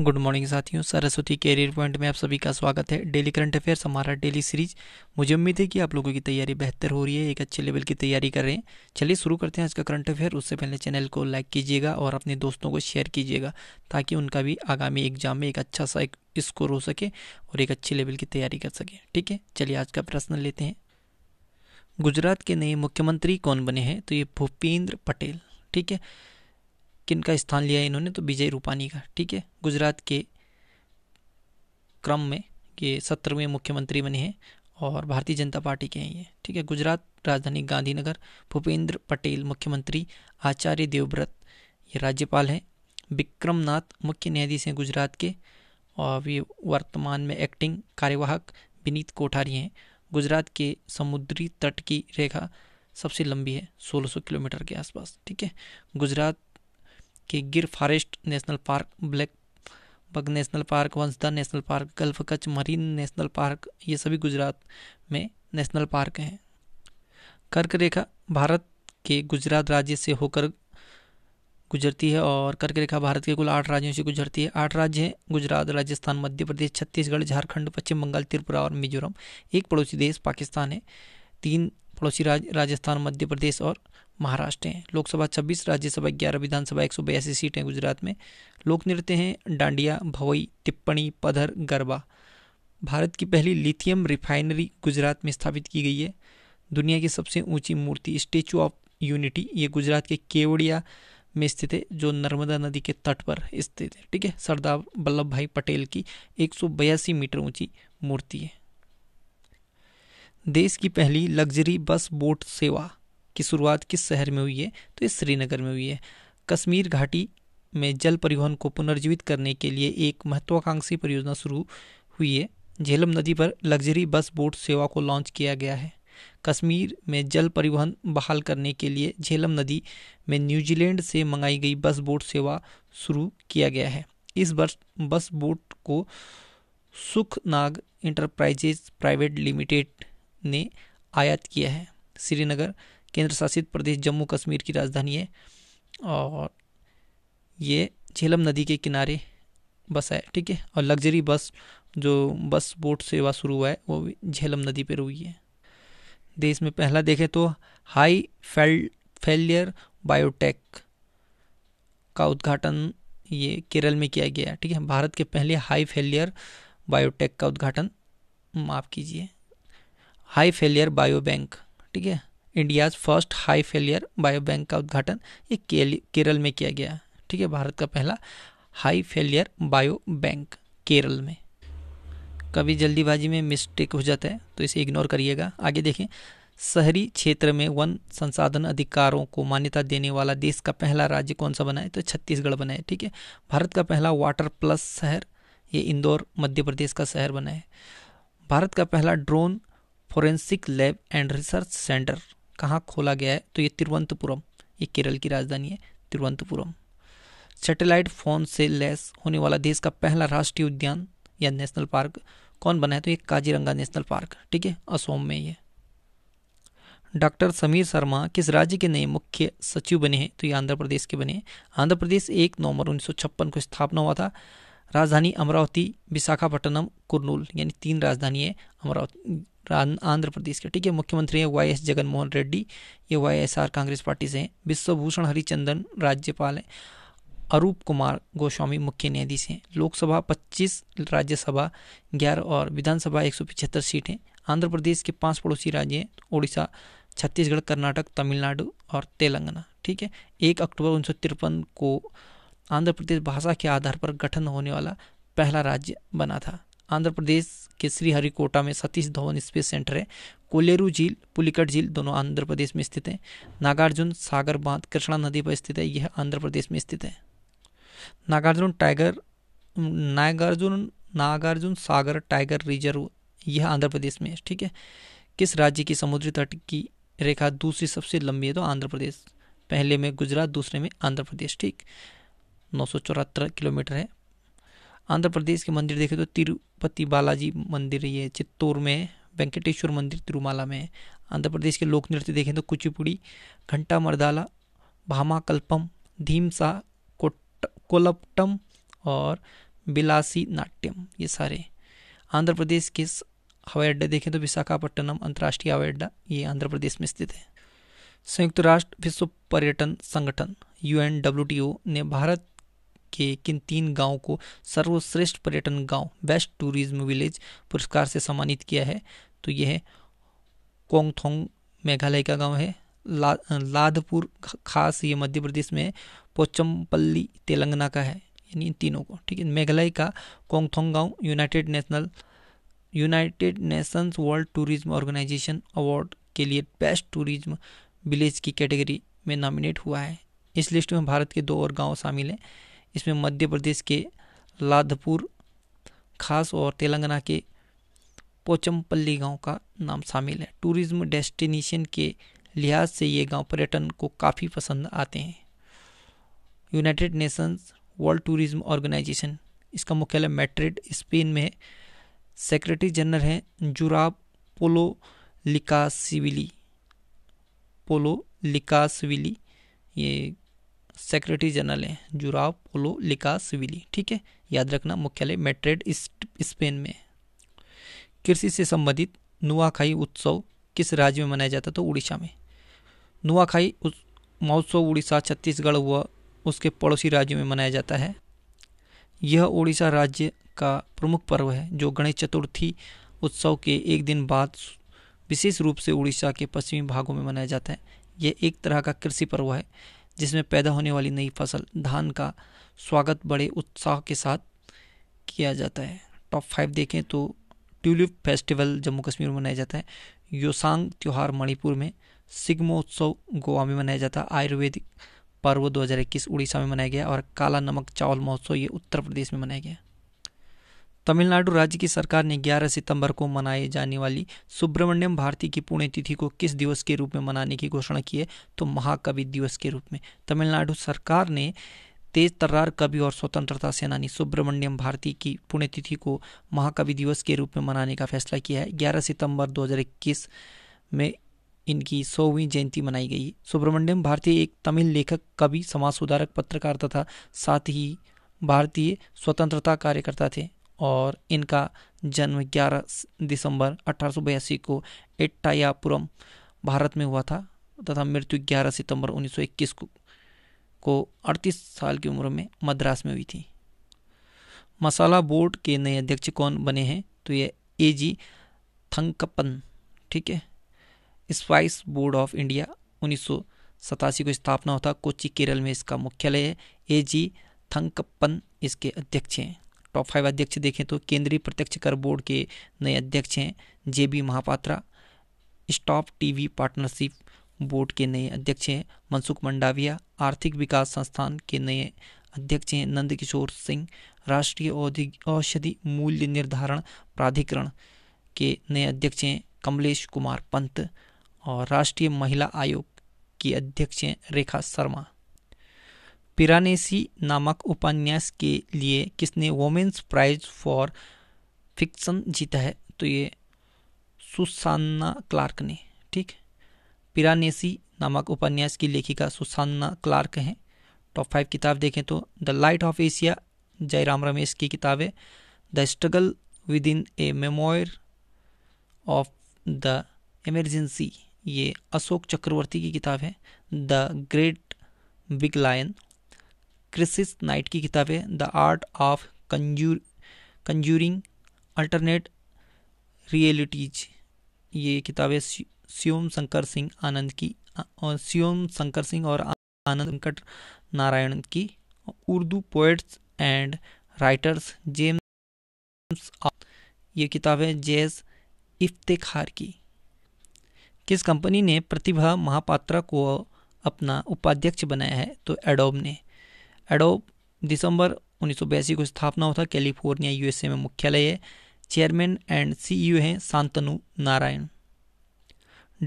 good morning साथियों Saraswati career point में आप सभी का स्वागत है डेली करंट अफेयर्स हमारा डेली सीरीज मुझे उम्मीद है कि आप लोगों की तैयारी बेहतर हो रही है एक अच्छे लेवल की तैयारी कर रहे हैं चलिए शुरू करते हैं आज का करंट अफेयर उससे पहले चैनल को लाइक कीजिएगा और अपने दोस्तों को शेयर कीजिएगा ताकि उनका भी आगामी एग्जाम में एक अच्छा सा स्कोर हो सके और एक अच्छे लेवल की तैयारी कर सके ठीक है चलिए आज का प्रश्न लेते हैं गुजरात के नए मुख्यमंत्री कौन बने हैं तो ये भूपेंद्र पटेल ठीक है किन का स्थान लिया है इन्होंने तो विजय रूपानी का ठीक है गुजरात के क्रम में ये सत्रहवें मुख्यमंत्री बने हैं और भारतीय जनता पार्टी के हैं ये ठीक है गुजरात राजधानी गांधीनगर भूपेंद्र पटेल मुख्यमंत्री आचार्य देवव्रत ये राज्यपाल हैं विक्रम नाथ मुख्य न्यायाधीश हैं गुजरात के और ये वर्तमान में एक्टिंग कार्यवाहक विनीत कोठारी हैं गुजरात के समुद्री तट की रेखा सबसे लंबी है 1600 किलोमीटर के आसपास ठीक है गुजरात के Gir forest national park blackbuck national park Vansda national park gulf Kutch marine national park ये सभी गुजरात में नेशनल पार्क हैं कर्क रेखा भारत के गुजरात राज्य से होकर गुजरती है और कर्क रेखा भारत के कुल आठ राज्यों से गुजरती है आठ राज्य हैं गुजरात राजस्थान मध्य प्रदेश छत्तीसगढ़ झारखंड पश्चिम बंगाल त्रिपुरा और मिजोरम एक पड़ोसी देश पाकिस्तान है तीन पड़ोसी राज, राजस्थान मध्य प्रदेश और महाराष्ट्र हैं लोकसभा 26 राज्यसभा 11 विधानसभा एक सीटें गुजरात में लोक नृत्य हैं डांडिया भवई टिप्पणी पधर गरबा भारत की पहली लिथियम रिफाइनरी गुजरात में स्थापित की गई है दुनिया की सबसे ऊंची मूर्ति स्टेचू ऑफ यूनिटी ये गुजरात के केवड़िया में स्थित है जो नर्मदा नदी के तट पर स्थित है ठीक है सरदार वल्लभ भाई पटेल की एक मीटर ऊंची मूर्ति है देश की पहली लग्जरी बस बोट सेवा की शुरुआत किस शहर में हुई है तो ये श्रीनगर में हुई है कश्मीर घाटी में जल परिवहन को पुनर्जीवित करने के लिए एक महत्वाकांक्षी परियोजना शुरू हुई है झेलम नदी पर लग्जरी बस बोट सेवा को लॉन्च किया गया है कश्मीर में जल परिवहन बहाल करने के लिए झेलम नदी में न्यूजीलैंड से मंगाई गई बस बोट सेवा शुरू किया गया है इस बस बस बोट को सुखनाग इंटरप्राइजेज प्राइवेट लिमिटेड ने आयात किया है श्रीनगर केंद्र शासित प्रदेश जम्मू कश्मीर की राजधानी है और ये झेलम नदी के किनारे बसा है ठीक है और लग्जरी बस जो बस बोट सेवा शुरू हुआ है वो भी झेलम नदी पर हुई है देश में पहला देखें तो हाई फेल फेलियर बायोटेक का उद्घाटन ये केरल में किया गया ठीक है भारत के पहले हाई फेलियर बायोटेक का उद्घाटन माफ़ कीजिए हाई फेलियर बायो बैंक ठीक है India's first high failure bio bank का उद्घाटन ये केरल में किया गया ठीक है भारत का पहला high failure bio bank Kerala में कभी जल्दीबाजी में मिस्टेक हो जाता है तो इसे इग्नोर करिएगा आगे देखें शहरी क्षेत्र में वन संसाधन अधिकारों को मान्यता देने वाला देश का पहला राज्य कौन सा बना है तो छत्तीसगढ़ बना है ठीक है भारत का पहला वाटर प्लस शहर ये इंदौर मध्य प्रदेश का शहर बना है भारत का पहला drone forensic lab and research centre कहाँ खोला गया है तो ये तिरुवंतपुरम ये केरल की राजधानी है तिरुवंतपुरम सैटेलाइट फोन से लैस होने वाला देश का पहला राष्ट्रीय उद्यान या नेशनल पार्क कौन बना है तो ये काजीरंगा नेशनल पार्क ठीक है असोम में ये डॉक्टर समीर शर्मा किस राज्य के नए मुख्य सचिव बने हैं तो ये आंध्र प्रदेश के बने हैं आंध्र प्रदेश एक नवंबर उन्नीस को स्थापना हुआ था राजधानी अमरावती विशाखापट्टनम कुरनूल यानी तीन राजधानी है अमरावती आंध्र प्रदेश के ठीक है मुख्यमंत्री हैं वाई एस जगनमोहन रेड्डी ये Y S R Congress party से हैं विश्वभूषण हरिचंदन राज्यपाल हैं अरूप कुमार गोस्वामी मुख्य न्यायाधीश हैं लोकसभा 25 राज्यसभा 11 और विधानसभा एक सीटें आंध्र प्रदेश के पांच पड़ोसी राज्य हैं उड़ीसा छत्तीसगढ़ कर्नाटक तमिलनाडु और तेलंगाना ठीक है एक अक्टूबर उन्नीस को आंध्र प्रदेश भाषा के आधार पर गठन होने वाला पहला राज्य बना था आंध्र प्रदेश के श्रीहरिकोटा में सतीश धवन स्पेस सेंटर है कोलेरू झील पुलिकट झील दोनों आंध्र प्रदेश में स्थित है नागार्जुन सागर बांध कृष्णा नदी पर स्थित है यह आंध्र प्रदेश में स्थित है Nagarjuna tiger Nagarjuna Nagarjuna Sagar tiger reserve यह आंध्र प्रदेश में है ठीक है किस राज्य की समुद्री तट की रेखा दूसरी सबसे लंबी है तो आंध्र प्रदेश पहले में गुजरात दूसरे में आंध्र प्रदेश ठीक नौ किलोमीटर है आंध्र प्रदेश के मंदिर देखें तो तिरुपति बालाजी मंदिर ये चित्तौर में वेंकटेश्वर मंदिर तिरुमाला में आंध्र प्रदेश के लोक नृत्य देखें तो कुचिपुड़ी घंटा मरदाला भामाकल्पम धीमसा कोट कोलपटम और बिलासी नाट्यम ये सारे आंध्र प्रदेश के हवाई अड्डे देखें तो विशाखापट्टनम अंतर्राष्ट्रीय हवाई अड्डा ये आंध्र प्रदेश में स्थित है संयुक्त राष्ट्र विश्व पर्यटन संगठन यू ने भारत के किन तीन गांवों को सर्वश्रेष्ठ पर्यटन गांव बेस्ट टूरिज्म विलेज पुरस्कार से सम्मानित किया है तो यह कोंगथोंग मेघालय का गांव है ला लाधपुर खास ये मध्य प्रदेश में पोचमपल्ली तेलंगाना का है यानी इन तीनों को ठीक है मेघालय का कोंगथोंग गांव United National United Nations World Tourism Organization award के लिए बेस्ट टूरिज्म विलेज की कैटेगरी में नॉमिनेट हुआ है इस लिस्ट में भारत के दो और गांव शामिल हैं इसमें मध्य प्रदेश के लाधपुर खास और तेलंगाना के पोचमपल्ली गांव का नाम शामिल है टूरिज्म डेस्टिनेशन के लिहाज से ये गांव पर्यटन को काफ़ी पसंद आते हैं United Nations World Tourism Organization इसका मुख्यालय मैड्रिड स्पेन में है सेक्रेटरी जनरल हैं जुराब पोलो लिकासिविली पोलो लिकासविली ये सेक्रेटरी जनरल हैं जुराव पोलो लिकासविली ठीक है याद रखना मुख्यालय मेट्रेड स्पेन में कृषि से संबंधित नुआखाई उत्सव किस राज्य में मनाया जाता तो उड़ीसा में नुआखाई महोत्सव उड़ीसा छत्तीसगढ़ व उसके पड़ोसी राज्यों में मनाया जाता है यह उड़ीसा राज्य का प्रमुख पर्व है जो गणेश चतुर्थी उत्सव के एक दिन बाद विशेष रूप से उड़ीसा के पश्चिमी भागों में मनाया जाता है यह एक तरह का कृषि पर्व है जिसमें पैदा होने वाली नई फसल धान का स्वागत बड़े उत्साह के साथ किया जाता है टॉप फाइव देखें तो ट्यूलिप फेस्टिवल जम्मू कश्मीर में मनाया जाता है योसांग त्यौहार मणिपुर में सिग्मोत्सव गोवा में मनाया जाता है आयुर्वेदिक पर्व 2021 उड़ीसा में मनाया गया और काला नमक चावल महोत्सव ये उत्तर प्रदेश में मनाया गया तमिलनाडु राज्य की सरकार ने 11 सितंबर को मनाए जाने वाली सुब्रमण्यम भारती की पुण्यतिथि को किस दिवस के रूप में मनाने की घोषणा की है तो महाकवि दिवस के रूप में तमिलनाडु सरकार ने तेज तर्रार कवि और स्वतंत्रता सेनानी सुब्रमण्यम भारती की पुण्यतिथि को महाकवि दिवस के रूप में मनाने का फैसला किया है 11 सितंबर 2021 में इनकी सौवीं जयंती मनाई गई सुब्रमण्यम भारती एक तमिल लेखक कवि समाज सुधारक पत्रकार तथा साथ ही भारतीय स्वतंत्रता कार्यकर्ता थे और इनका जन्म 11 दिसंबर अठारह को एट्टायापुरम भारत में हुआ था तथा मृत्यु 11 सितंबर 1921 को को 38 साल की उम्र में मद्रास में हुई थी मसाला बोर्ड के नए अध्यक्ष कौन बने हैं तो ये ए जी थंकपन ठीक है स्पाइस बोर्ड ऑफ इंडिया उन्नीस को स्थापना होता कोची केरल में इसका मुख्यालय है ए जी थंकपन इसके अध्यक्ष हैं टॉप फाइव अध्यक्ष देखें तो केंद्रीय प्रत्यक्ष कर बोर्ड के नए अध्यक्ष हैं J B Mahapatra Stop TB Partnership Board के नए अध्यक्ष हैं मनसुख मंडाविया आर्थिक विकास संस्थान के नए अध्यक्ष हैं नंदकिशोर सिंह राष्ट्रीय औषधि मूल्य निर्धारण प्राधिकरण के नए अध्यक्ष हैं कमलेश कुमार पंत और राष्ट्रीय महिला आयोग की अध्यक्ष हैं रेखा शर्मा पिरानेसी नामक उपन्यास के लिए किसने वोमेंस प्राइज फॉर फिक्सन जीता है तो ये सुसान्ना क्लार्क ने ठीक पिरानेसी नामक उपन्यास की लेखिका सुसान्ना क्लार्क हैं टॉप फाइव किताब देखें तो the light of Asia Jairam Ramesh की किताब है the struggle within a memoir of the emergency ये अशोक चक्रवर्ती की किताब है the great big lion Chris Knight की किताबें the art of conjure conjuring alternate realities ये किताबें श्योम शंकर सिंह आनंद की और श्योम शंकर सिंह और आनंद वेंकट नारायण की Urdu poets and writers gems ये किताबें जेस इफ्तार की किस कंपनी ने प्रतिभा महापात्रा को अपना उपाध्यक्ष बनाया है तो एडोब ने एडोब दिसंबर उन्नीस को स्थापना हुआ था कैलिफोर्निया यूएसए में मुख्यालय है चेयरमैन एंड सीईओ हैं शांतनु नारायण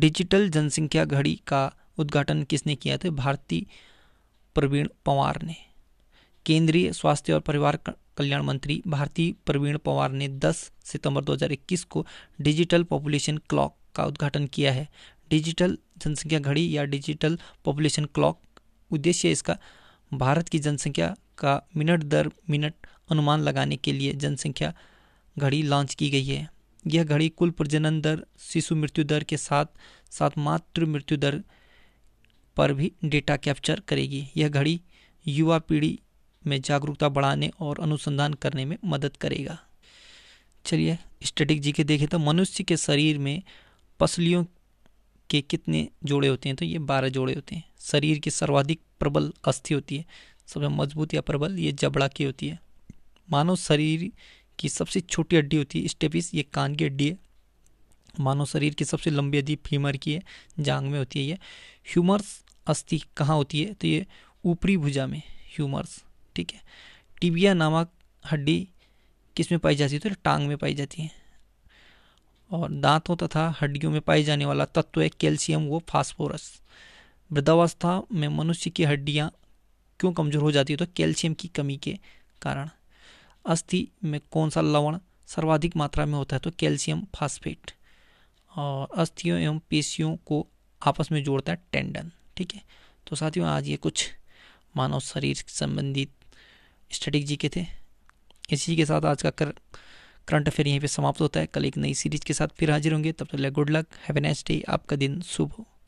डिजिटल जनसंख्या घड़ी का उद्घाटन किसने किया था भारती प्रवीण पवार ने केंद्रीय स्वास्थ्य और परिवार कल्याण मंत्री भारती प्रवीण पवार ने 10 सितंबर 2021 को डिजिटल पॉपुलेशन क्लॉक का उद्घाटन किया है डिजिटल जनसंख्या घड़ी या डिजिटल पॉपुलेशन क्लॉक उद्देश्य इसका भारत की जनसंख्या का मिनट दर मिनट अनुमान लगाने के लिए जनसंख्या घड़ी लॉन्च की गई है यह घड़ी कुल प्रजनन दर शिशु मृत्यु दर के साथ साथ मातृ मृत्यु दर पर भी डेटा कैप्चर करेगी यह घड़ी युवा पीढ़ी में जागरूकता बढ़ाने और अनुसंधान करने में मदद करेगा चलिए स्टेटिक जी के देखें तो मनुष्य के शरीर में पसलियों के कितने जोड़े होते हैं तो ये बारह जोड़े होते हैं शरीर की सर्वाधिक प्रबल अस्थि होती है सबसे मजबूत या प्रबल ये जबड़ा की होती है मानव शरीर की सबसे छोटी हड्डी होती है स्टेपिस ये कान की हड्डी है मानव शरीर की सबसे लंबी हड्डी फीमर की है जांग में होती है ये ह्यूमर्स अस्थि कहाँ होती है तो ये ऊपरी भुजा में ह्यूमर्स ठीक है टिबिया नामक हड्डी किस में पाई जाती है तो टांग में पाई जाती है और दांतों तथा हड्डियों में पाए जाने वाला तत्व है कैल्शियम व फास्फोरस वृद्धावस्था में मनुष्य की हड्डियाँ क्यों कमज़ोर हो जाती है तो कैल्शियम की कमी के कारण अस्थि में कौन सा लवण सर्वाधिक मात्रा में होता है तो कैल्शियम फास्फेट और अस्थियों एवं पेशियों को आपस में जोड़ता है टेंडन ठीक है तो साथियों आज ये कुछ मानव शरीर संबंधित स्टडी जी के थे इसी के साथ आज का कर करंट अफेयर यहीं पे समाप्त होता है कल एक नई सीरीज के साथ फिर हाजिर होंगे तब तक तो good luck have a day आपका दिन शुभ हो